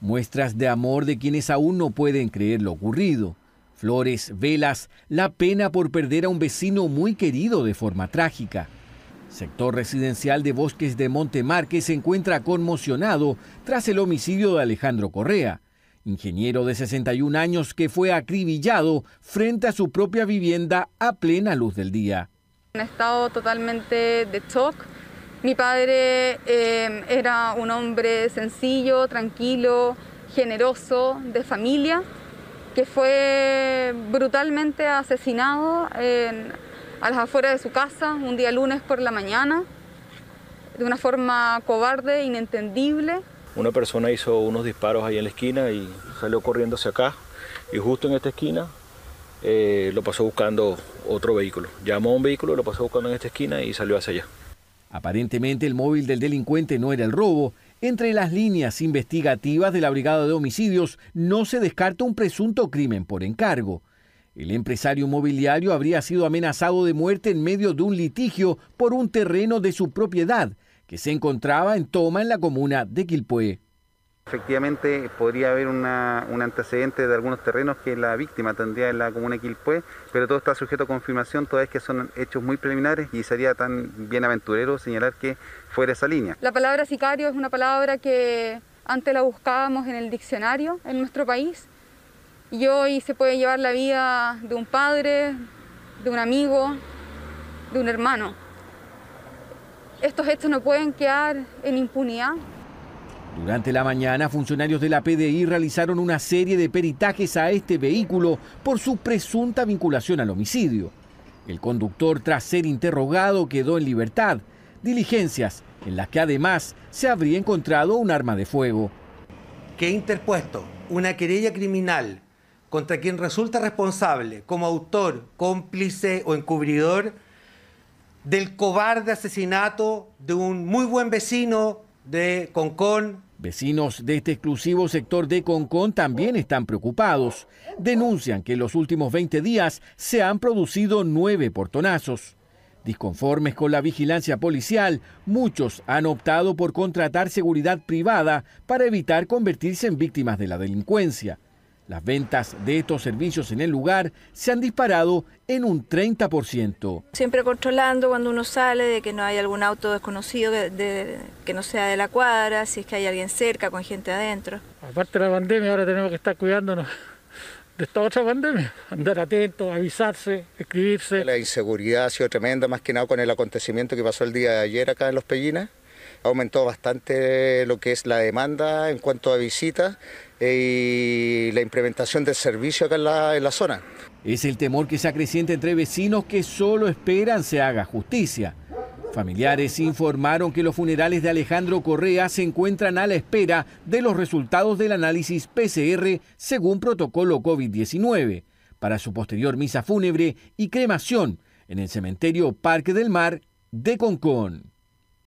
muestras de amor de quienes aún no pueden creer lo ocurrido, flores, velas, la pena por perder a un vecino muy querido de forma trágica. Sector residencial de Bosques de Montemarque se encuentra conmocionado tras el homicidio de Alejandro Correa, ingeniero de 61 años que fue acribillado frente a su propia vivienda a plena luz del día. En estado totalmente de shock mi padre em, era un hombre sencillo, tranquilo, generoso, de familia, que fue brutalmente asesinado a las afueras de su casa un día lunes por la mañana, de una forma cobarde, inentendible. Una persona hizo unos disparos ahí en la esquina y salió corriendo hacia acá y justo en esta esquina eh, lo pasó buscando otro vehículo. Llamó a un vehículo, lo pasó buscando en esta esquina y salió hacia allá. Aparentemente el móvil del delincuente no era el robo. Entre las líneas investigativas de la Brigada de Homicidios no se descarta un presunto crimen por encargo. El empresario mobiliario habría sido amenazado de muerte en medio de un litigio por un terreno de su propiedad que se encontraba en toma en la comuna de Quilpué. Efectivamente, podría haber un antecedente de algunos terrenos que la víctima tendría en la comuna de Quilpué, pero todo está sujeto a confirmación, todavía que son hechos muy preliminares y sería tan bien aventurero señalar que fuera esa línea. La palabra sicario es una palabra que antes la buscábamos en el diccionario en nuestro país y hoy se puede llevar la vida de un padre, de un amigo, de un hermano. Estos hechos no pueden quedar en impunidad. Durante la mañana, funcionarios de la PDI realizaron una serie de peritajes a este vehículo por su presunta vinculación al homicidio. El conductor, tras ser interrogado, quedó en libertad. Diligencias en las que además se habría encontrado un arma de fuego. Que interpuesto una querella criminal contra quien resulta responsable como autor, cómplice o encubridor del cobarde asesinato de un muy buen vecino de Concón. Vecinos de este exclusivo sector de Concón también están preocupados. Denuncian que en los últimos 20 días se han producido nueve portonazos. Disconformes con la vigilancia policial, muchos han optado por contratar seguridad privada para evitar convertirse en víctimas de la delincuencia. Las ventas de estos servicios en el lugar se han disparado en un 30%. Siempre controlando cuando uno sale de que no hay algún auto desconocido que no sea de la cuadra, si es que hay alguien cerca con gente adentro. Aparte de la pandemia, ahora tenemos que estar cuidándonos de esta otra pandemia. Andar atentos, avisarse, escribirse. La inseguridad ha sido tremenda, más que nada con el acontecimiento que pasó el día de ayer acá en Los Pellinas aumentó bastante lo que es la demanda en cuanto a visitas eh, y la implementación del servicio acá en la, zona. Es el temor que se acreciente entre vecinos que solo esperan se haga justicia. Familiares informaron que los funerales de Alejandro Correa se encuentran a la espera de los resultados del análisis PCR según protocolo COVID-19 para su posterior misa fúnebre y cremación en el cementerio Parque del Mar de Concón.